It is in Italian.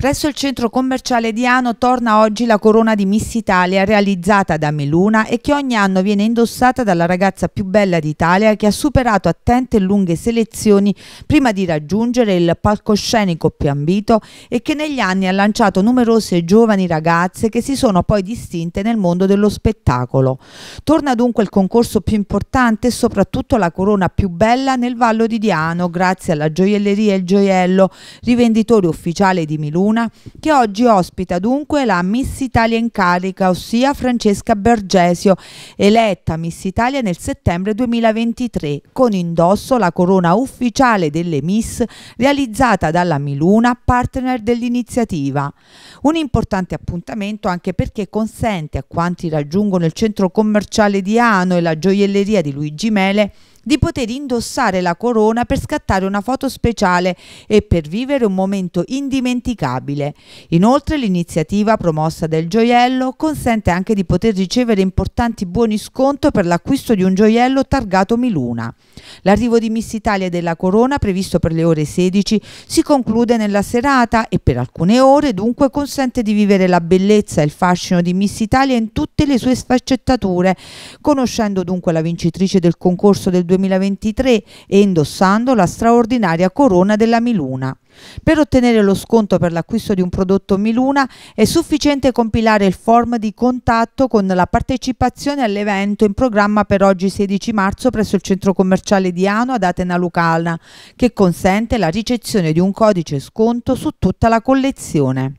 Presso il centro commerciale di Ano torna oggi la corona di Miss Italia realizzata da Meluna e che ogni anno viene indossata dalla ragazza più bella d'Italia che ha superato attente e lunghe selezioni prima di raggiungere il palcoscenico più ambito e che negli anni ha lanciato numerose giovani ragazze che si sono poi distinte nel mondo dello spettacolo. Torna dunque il concorso più importante e soprattutto la corona più bella nel Vallo di Diano grazie alla gioielleria e Il Gioiello, rivenditore ufficiale di Meluna Luna, che oggi ospita dunque la Miss Italia in carica, ossia Francesca Bergesio, eletta Miss Italia nel settembre 2023, con indosso la corona ufficiale delle Miss realizzata dalla Miluna, partner dell'iniziativa. Un importante appuntamento anche perché consente a quanti raggiungono il centro commerciale di Ano e la gioielleria di Luigi Mele di poter indossare la corona per scattare una foto speciale e per vivere un momento indimenticabile. Inoltre l'iniziativa promossa del gioiello consente anche di poter ricevere importanti buoni sconto per l'acquisto di un gioiello targato Miluna. L'arrivo di Miss Italia e della corona previsto per le ore 16 si conclude nella serata e per alcune ore dunque consente di vivere la bellezza e il fascino di Miss Italia in tutte le sue sfaccettature, conoscendo dunque la vincitrice del concorso del 2023 e indossando la straordinaria corona della Miluna. Per ottenere lo sconto per l'acquisto di un prodotto Miluna è sufficiente compilare il form di contatto con la partecipazione all'evento in programma per oggi 16 marzo presso il centro commerciale di Ano ad Atena Lucana, che consente la ricezione di un codice sconto su tutta la collezione.